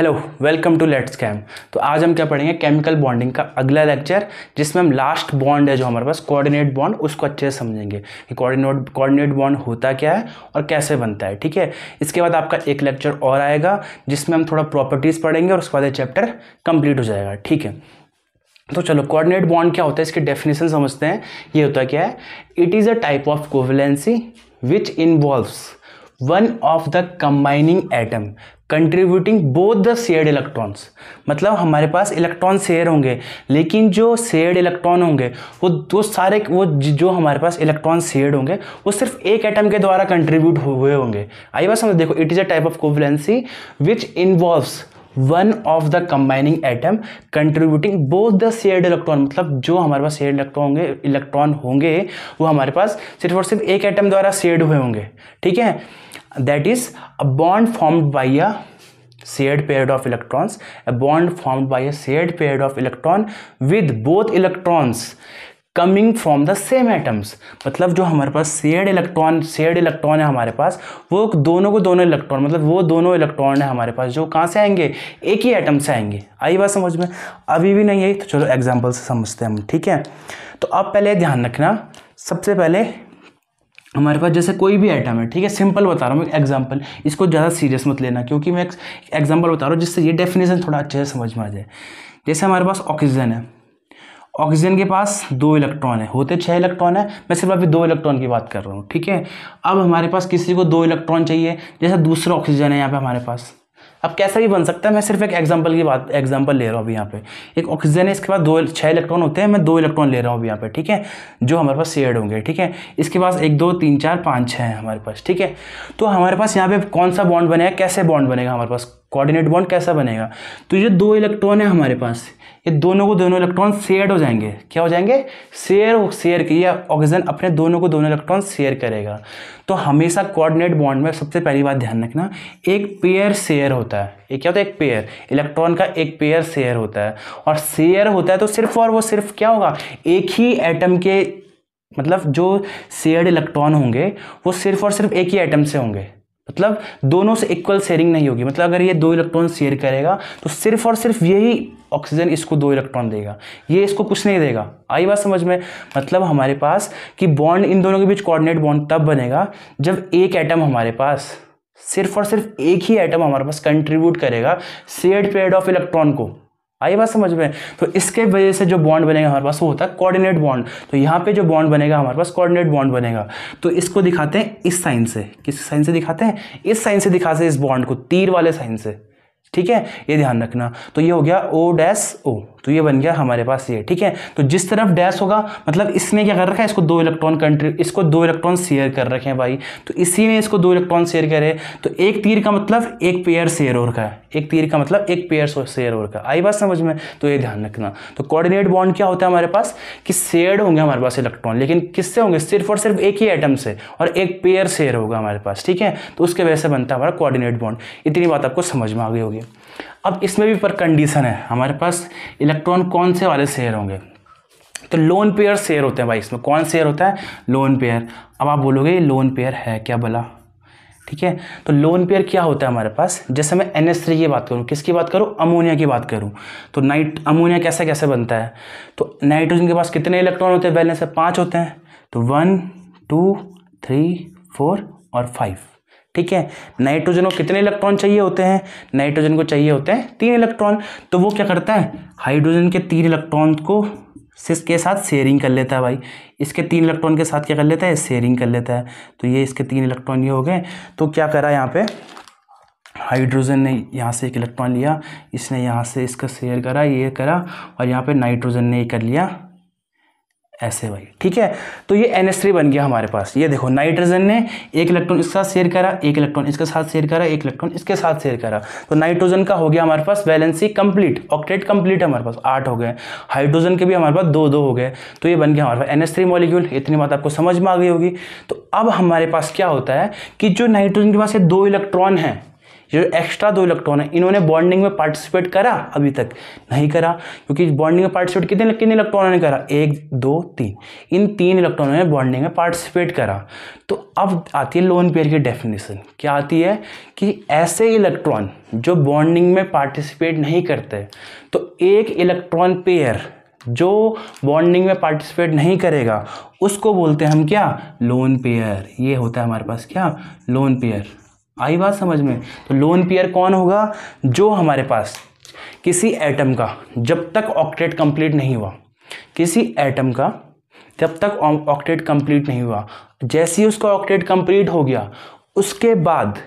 hello welcome to let's cam तो आज हम क्या पढ़ेंगे केमिकल बॉन्डिंग का अगला लेक्चर जिसमें हम लास्ट बॉन्ड है जो हमारे पास कोऑर्डिनेट बॉन्ड उसको अच्छे से समझेंगे कि कोऑर्डिनेट कोऑर्डिनेट बॉन्ड होता क्या है और कैसे बनता है ठीक है इसके बाद आपका एक लेक्चर और आएगा जिसमें हम थोड़ा प्रॉपर्टीज़ पढ़ेंगे और उसके बाद ये चैप्टर कंप्लीट हो जाएगा ठीक है तो चलो कोऑर्डिनेट बॉन्ड क्या होता है इसकी डेफिनेशन समझते हैं ये होता क्या है it is a type of covalency which involves one of the combining atom contributing both the shared electrons मतलब हमारे पास इलेक्ट्रॉन शेयर होंगे लेकिन जो शेयर्ड इलेक्ट्रॉन होंगे वो वो सारे वो जो हमारे पास इलेक्ट्रॉन शेयर्ड होंगे वो सिर्फ एक एटम के द्वारा कंट्रीब्यूट हुए होंगे आई बात समझ देखो it is a type of covalency which involves one of the combining atom contributing both the shared electron मतलब जो हमारे पास शेयर्ड इलेक्ट्रॉन होंगे इलेक्ट्रॉन होंगे वो हमारे पास सिर्फ और सिर्फ एक एटम द्वारा शेयर्ड हुए होंगे ठीक है that is a bond formed by a shared pair of electrons a bond formed by a shared pair of electron with both electrons coming from the same atoms मतलब जो हमारे पास सेड इलेक्ट्रॉन शेड इलेक्ट्रॉन है हमारे पास वो दोनों को दोनों इलेक्ट्रॉन मतलब वो दोनों इलेक्ट्रॉन है हमारे पास जो कहाँ से आएंगे एक ही एटम से आएंगे आई बात समझ में अभी भी नहीं आई तो चलो एग्जाम्पल से समझते हैं हम ठीक है तो अब पहले ध्यान रखना सबसे पहले हमारे पास जैसे कोई भी आइटम है ठीक है सिंपल बता रहा हूँ मैं एग्जांपल इसको ज़्यादा सीरियस मत लेना क्योंकि मैं एक एग्जांपल बता रहा हूँ जिससे ये डेफिनेशन थोड़ा अच्छे से समझ में आ जाए जैसे हमारे पास ऑक्सीजन है ऑक्सीजन के पास दो इलेक्ट्रॉन है होते छः इलेक्ट्रॉन है मैं सिर्फ अभी दो इलेक्ट्रॉन की बात कर रहा हूँ ठीक है अब हमारे पास किसी को दो इलेक्ट्रॉन चाहिए जैसे दूसरा ऑक्सीजन है यहाँ पर हमारे पास अब कैसा भी बन सकता है मैं सिर्फ एक एग्जांपल की बात एग्जांपल ले रहा हूँ अभी यहाँ पे एक ऑक्सीजन है इसके पास दो छः इलेक्ट्रॉन होते हैं मैं दो इलेक्ट्रॉन ले रहा हूँ अभी यहाँ पे ठीक है जो हमारे पास शेयर होंगे ठीक है इसके पास एक दो तीन चार पाँच छः हैं हमारे पास ठीक है तो हमारे पास यहाँ पे कौन सा बॉन्ड बनेगा कैसे बॉन्ड बनेगा हमारे पास कोऑर्डिनेट बॉन्ड कैसा बनेगा तो ये दो इलेक्ट्रॉन है हमारे पास ये दोनों को दोनों इलेक्ट्रॉन शेयर हो जाएंगे क्या हो जाएंगे शेयर शेयर के ऑक्सीजन अपने दोनों को दोनों इलेक्ट्रॉन शेयर करेगा तो हमेशा कोऑर्डिनेट बॉन्ड में सबसे पहली बात ध्यान रखना एक पेयर शेयर होता है ये क्या होता है एक पेयर इलेक्ट्रॉन का एक पेयर शेयर होता है और शेयर होता है तो सिर्फ और वो सिर्फ क्या होगा एक ही एटम के मतलब जो शेयर्ड इलेक्ट्रॉन होंगे वो सिर्फ और सिर्फ एक ही एटम से होंगे मतलब दोनों से इक्वल शेयरिंग नहीं होगी मतलब अगर ये दो इलेक्ट्रॉन शेयर करेगा तो सिर्फ और सिर्फ यही ऑक्सीजन इसको दो इलेक्ट्रॉन देगा ये इसको कुछ नहीं देगा आई बात समझ में मतलब हमारे पास कि बॉन्ड इन दोनों के बीच कोऑर्डिनेट बॉन्ड तब बनेगा जब एक एटम हमारे पास सिर्फ और सिर्फ एक ही एटम हमारे पास कंट्रीब्यूट करेगा शेयर्ड पेयर ऑफ इलेक्ट्रॉन को आई बात समझ में तो इसके वजह से जो बॉन्ड बनेगा हमारे पास वो होता है कोऑर्डिनेट बॉन्ड तो यहाँ पे जो बॉन्ड बनेगा हमारे पास कोऑर्डिनेट बॉन्ड बनेगा तो इसको दिखाते हैं इस साइन से किस साइन से दिखाते हैं इस साइन से दिखाते हैं इस बॉन्ड को तीर वाले साइन से ठीक है ये ध्यान रखना तो ये हो गया ओ डैस ओ तो ये बन गया हमारे पास ये ठीक है तो जिस तरफ डैश होगा मतलब इसने क्या कर रखा है इसको दो इलेक्ट्रॉन कंट्री इसको दो इलेक्ट्रॉन शेयर कर रखे हैं भाई तो इसी ने इसको दो इलेक्ट्रॉन शेयर करे तो एक तीर का मतलब एक पेयर शेयर और का है एक तीर का मतलब एक पेयर शेयर और का आई बात समझ में तो ये ध्यान रखना तो कॉर्डिनेट बॉन्ड क्या होता है हमारे पास कि शेयर होंगे हमारे पास इलेक्ट्रॉन लेकिन किससे होंगे सिर्फ और सिर्फ एक ही आइटम से और एक पेयर शेयर होगा हमारे पास ठीक है तो उसके वजह से बनता है हमारा कॉर्डिनेट बॉन्ड इतनी बात आपको समझ में आ गई होगी होंगे अब इसमें भी पर कंडीशन है हमारे पास इलेक्ट्रॉन कौन से वाले शेयर होंगे तो लोन पेयर शेयर होते हैं भाई इसमें कौन शेयर होता है लोन पेयर अब आप बोलोगे लोन पेयर है क्या बोला ठीक है तो लोन पेयर क्या होता है हमारे पास जैसे मैं एन एस की बात करूँ किसकी बात करूँ अमोनिया की बात करूँ तो नाइट अमोनिया कैसे कैसे बनता है तो नाइट्रोजन के पास कितने इलेक्ट्रॉन होते हैं बैलेंस है पाँच होते हैं तो वन टू थ्री फोर और फाइव ठीक है नाइट्रोजन को कितने इलेक्ट्रॉन चाहिए होते हैं नाइट्रोजन को चाहिए होते हैं तीन इलेक्ट्रॉन तो वो क्या करता है हाइड्रोजन के तीन इलेक्ट्रॉन को सिस के साथ शेयरिंग कर लेता है भाई इसके तीन इलेक्ट्रॉन के साथ क्या कर लेता है शेयरिंग कर लेता है तो ये इसके तीन इलेक्ट्रॉन ये हो गए तो क्या करा यहाँ पे हाइड्रोजन ने यहाँ से एक इलेक्ट्रॉन लिया इसने यहाँ से इसका शेयर करा ये करा और यहाँ पे नाइट्रोजन ने ये कर लिया ऐसे भाई ठीक है तो ये एन बन गया हमारे पास ये देखो नाइट्रोजन ने एक इलेक्ट्रॉन इसके साथ शेयर करा एक इलेक्ट्रॉन इसके साथ शेयर करा एक इलेक्ट्रॉन इसके साथ शेयर करा तो नाइट्रोजन का हो गया हमारे पास वैलेंसी कंप्लीट ऑक्टेट कंप्लीट हमारे पास आठ हो गए हाइड्रोजन के भी हमारे पास दो दो हो गए तो ये बन गया हमारे पास एन एस इतनी बात आपको समझ में आ गई होगी तो अब हमारे पास क्या होता है कि जो नाइट्रोजन के पास ये दो इलेक्ट्रॉन हैं जो एक्स्ट्रा दो इलेक्ट्रॉन है इन्होंने बॉन्डिंग में पार्टिसिपेट करा अभी तक नहीं करा क्योंकि बॉन्डिंग में पार्टिसिपेट कितने कितने इलेक्ट्रॉनों ने करा एक दो तीन इन तीन इलेक्ट्रॉनों ने बॉन्डिंग में पार्टिसिपेट करा तो अब आती है लोन पेयर की डेफिनेशन क्या आती है कि ऐसे इलेक्ट्रॉन जो बॉन्डिंग में पार्टिसिपेट नहीं करते तो एक इलेक्ट्रॉन पेयर जो बॉन्डिंग में पार्टिसिपेट नहीं करेगा उसको बोलते हैं हम क्या लोन पेयर ये होता है हमारे पास क्या लोन पेयर आई बात समझ में तो लोन पेयर कौन होगा जो हमारे पास किसी एटम का जब तक ऑक्टेट कंप्लीट नहीं हुआ किसी एटम का जब तक ऑक्टेट कंप्लीट नहीं हुआ जैसे ही उसका ऑक्टेट कंप्लीट हो गया उसके बाद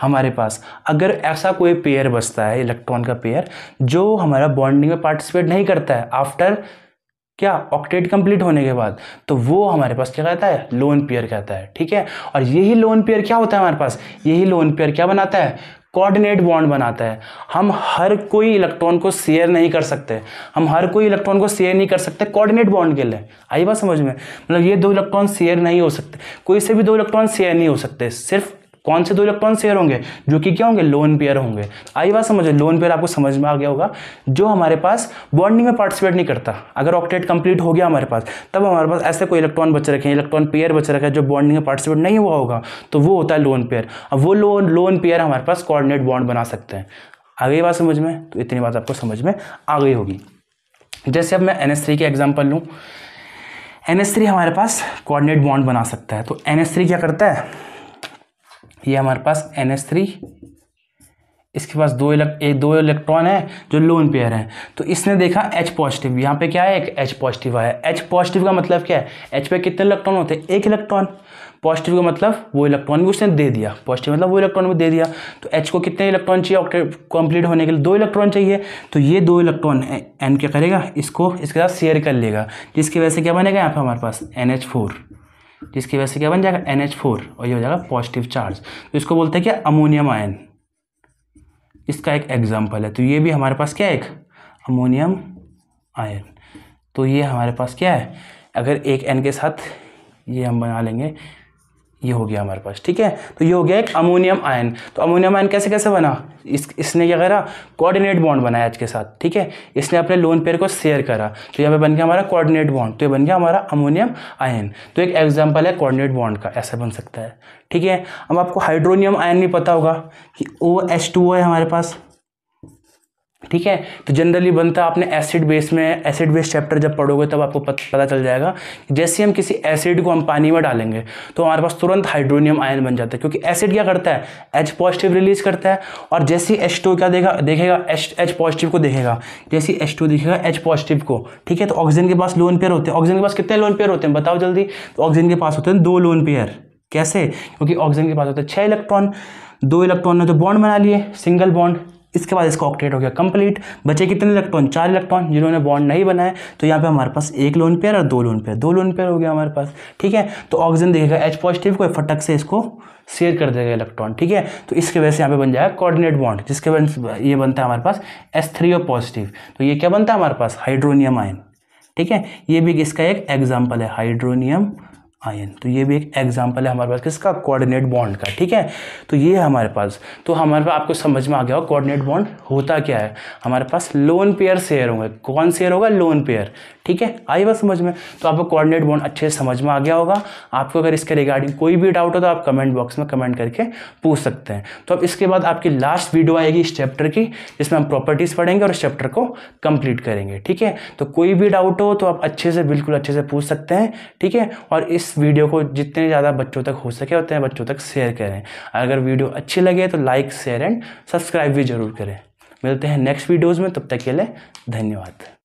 हमारे पास अगर ऐसा कोई पेयर बचता है इलेक्ट्रॉन का पेयर जो हमारा बॉन्डिंग में पार्टिसिपेट नहीं करता है आफ्टर क्या ऑक्टेट कंप्लीट होने के बाद तो वो हमारे पास क्या कहता है लोन पेयर कहता है ठीक है और यही लोन पेयर क्या होता है हमारे पास यही लोन पेयर क्या बनाता है कोऑर्डिनेट बॉन्ड बनाता है हम हर कोई इलेक्ट्रॉन को शेयर नहीं कर सकते हम हर कोई इलेक्ट्रॉन को शेयर नहीं कर सकते कोऑर्डिनेट बॉन्ड के लिए आई बात समझ में मतलब ये दो इलेक्ट्रॉन शेयर नहीं हो सकते कोई से भी दो इलेक्ट्रॉन शेयर नहीं हो सकते सिर्फ कौन से दो इलेक्ट्रॉन शेयर होंगे जो कि क्या होंगे लोन पेयर होंगे आई बात समझो लोन पेयर आपको समझ में आ गया होगा जो हमारे पास बॉन्डिंग में पार्टिसिपेट नहीं करता अगर ऑक्टेट कंप्लीट हो गया हमारे पास तब हमारे पास ऐसे कोई इलेक्ट्रॉन बचे रखे हैं इलेक्ट्रॉन पेयर बचे रखे हैं जो बॉन्डिंग में पार्टिसिपेट नहीं हुआ होगा तो वो होता है लोन पेयर अब वो लोन लोन पेयर हमारे पास कोऑर्डिनेट बॉन्ड बना सकते हैं आ गई बात समझ में तो इतनी बात आपको समझ में आ गई होगी जैसे अब मैं एन एस थ्री की एग्जाम्पल लूँ एन एस थ्री हमारे पास कोऑर्डिनेट बॉन्ड बना सकता है तो एन एस थ्री क्या करता है ये हमारे पास एन एस थ्री इसके पास दो इलेक् एक दो इलेक्ट्रॉन है जो लोन पेयर हैं तो इसने देखा एच पॉजिटिव यहाँ पे क्या है एक एच पॉजिटिव आया एच पॉजिटिव का मतलब क्या है एच पे कितने इलेक्ट्रॉन होते हैं एक इलेक्ट्रॉन पॉजिटिव का मतलब वो इलेक्ट्रॉन भी उसने दे दिया पॉजिटिव मतलब वो इलेक्ट्रॉन भी दे दिया तो एच को कितने इलेक्ट्रॉन चाहिए ऑक्टेट कंप्लीट होने के लिए दो इलेक्ट्रॉन चाहिए तो ये दो इलेक्ट्रॉन एन क्या करेगा इसको इसके साथ शेयर कर लेगा जिसकी वजह से क्या बनेगा यहाँ पर हमारे पास एन एच फोर जिसकी वजह से क्या बन जाएगा एन एच फोर और ये हो जाएगा पॉजिटिव चार्ज तो इसको बोलते हैं क्या अमोनियम आयन इसका एक एग्जाम्पल है तो ये भी हमारे पास क्या है एक अमोनियम आयन तो ये हमारे पास क्या है अगर एक एन के साथ ये हम बना लेंगे ये हो गया हमारे पास ठीक है तो ये हो गया एक अमोनियम आयन तो अमोनियम आयन कैसे कैसे बना इस इसने क्या करा कोऑर्डिनेट बॉन्ड बनाया आज के साथ ठीक है इसने अपने लोन पेयर को शेयर करा तो यहाँ पे बन गया हमारा कोऑर्डिनेट बॉन्ड तो ये बन गया हमारा अमोनियम आयन तो एक एग्जाम्पल है कोऑर्डिनेट बॉन्ड का ऐसा बन सकता है ठीक है अब आपको हाइड्रोनियम आयन भी पता होगा कि ओ एच टू है हमारे पास ठीक है तो जनरली बनता आपने एसिड बेस में एसिड बेस चैप्टर जब पढ़ोगे तब आपको पता चल जाएगा जैसे हम किसी एसिड को हम पानी में डालेंगे तो हमारे पास तुरंत हाइड्रोनियम आयन बन जाता है क्योंकि एसिड क्या करता है एच पॉजिटिव रिलीज करता है और जैसे एच टू क्या देखा देखेगा एच एच पॉजिटिव को देखेगा जैसे एच टू देखेगा एच पॉजिटिव को ठीक है तो ऑक्सीजन के पास लोन पेयर होते हैं ऑक्सीजन के पास कितने लोन पेयर होते हैं बताओ जल्दी तो ऑक्सीजन के पास होते हैं दो लोन पेयर कैसे क्योंकि ऑक्सीजन के पास होते हैं छः इलेक्ट्रॉन दो इलेक्ट्रॉन ने तो बॉन्ड बना लिए सिंगल बॉन्ड इसके बाद इसका ऑक्टेट हो गया कंप्लीट बचे कितने इलेक्ट्रॉन चार इलेक्ट्रॉन जिन्होंने बॉन्ड नहीं बनाया तो यहाँ पे हमारे पास एक लोन पेयर और दो लोन पेयर दो लोन पेयर हो गया हमारे पास ठीक है तो ऑक्सीजन देखेगा एच पॉजिटिव को फटक से इसको शेयर कर देगा इलेक्ट्रॉन ठीक है तो इसके वजह से यहाँ पे बन जाएगा कोऑर्डिनेट बॉन्ड जिसके वजह ये बनता है हमारे पास एस थ्री पॉजिटिव तो ये क्या बनता है हमारे पास हाइड्रोनियम आयन ठीक है ये भी इसका एक एग्जाम्पल है हाइड्रोनियम आयन तो ये भी एक एग्जाम्पल है हमारे पास किसका कोऑर्डिनेट बॉन्ड का ठीक है तो ये है हमारे पास तो हमारे पास आपको समझ में आ गया कोऑर्डिनेट बॉन्ड होता क्या है हमारे पास लोन पेयर शेयर होंगे कौन शेयर होगा लोन पेयर ठीक है आई बात समझ में तो आपको कोऑर्डिनेट बॉन्ड अच्छे से समझ में आ गया होगा आपको अगर इसके रिगार्डिंग कोई भी डाउट हो तो आप कमेंट बॉक्स में कमेंट करके पूछ सकते हैं तो अब इसके बाद आपकी लास्ट वीडियो आएगी इस चैप्टर की जिसमें हम प्रॉपर्टीज़ पढ़ेंगे और इस चैप्टर को कंप्लीट करेंगे ठीक है तो कोई भी डाउट हो तो आप अच्छे से बिल्कुल अच्छे से पूछ सकते हैं ठीक है और इस इस वीडियो को जितने ज़्यादा बच्चों तक हो सके उतने बच्चों तक शेयर करें अगर वीडियो अच्छी लगे तो लाइक शेयर एंड सब्सक्राइब भी ज़रूर करें मिलते हैं नेक्स्ट वीडियोज़ में तब तक के लिए धन्यवाद